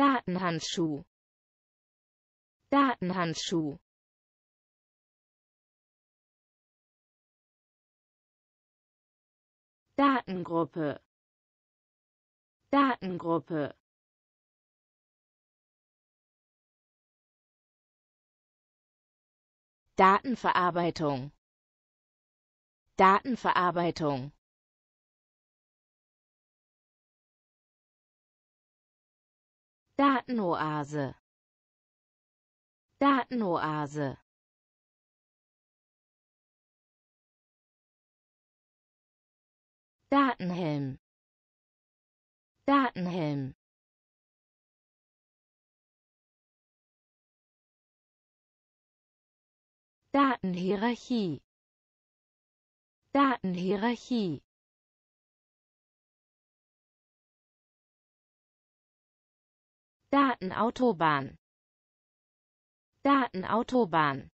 Datenhandschuh Datenhandschuh Datengruppe Datengruppe Datenverarbeitung Datenverarbeitung Datenoase Datenoase Datenhelm Datenhelm Datenhierarchie Datenhierarchie Datenautobahn Datenautobahn